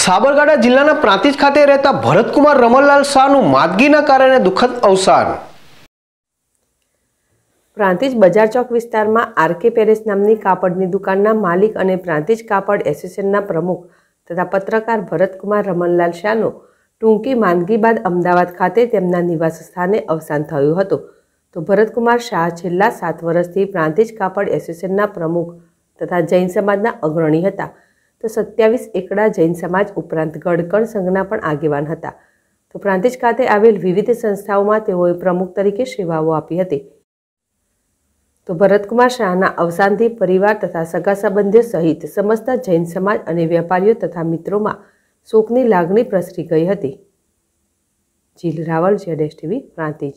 સાબરકાંઠા જિલ્લાના પ્રાંતિજ ખાતે રહેતા ભરતકુમાર રમણલાલ શાહનું માદગીના કારણે દુઃખદ અવસાન પ્રાંતિજ બજાર ચોક વિસ્તારમાં આરકે પેરેસ નામની કાપડની દુકાનના માલિક અને પ્રાંતિજ કાપડ એસોસિએશનના પ્રમુખ તથા પત્રકાર ભરતકુમાર રમણલાલ શાહનું ટૂંકી માંદગી બાદ અમદાવાદ ખાતે તેમના નિવાસ સ્થાને અવસાન થયું હતું તો ભરતકુમાર શાહ છેલ્લા સાત વર્ષથી પ્રાંતિજ કાપડ એસોસિએશનના પ્રમુખ તથા જૈન સમાજના અગ્રણી હતા તો સત્યાવીસ એકડા જૈન સમાજ ઉપરાંત ગડકણ સંઘના પણ આગેવાન હતા તો પ્રાંતિજ ખાતે આવેલ વિવિધ સંસ્થાઓમાં તેઓએ પ્રમુખ તરીકે સેવાઓ આપી હતી તો ભરતકુમાર શાહના અવસાનથી પરિવાર તથા સગા સંબંધીઓ સહિત સમસ્ત જૈન સમાજ અને વેપારીઓ તથા મિત્રોમાં શોકની લાગણી પ્રસરી ગઈ હતી જીલ રાવલ જેડેશ ટીવી પ્રાંતિજ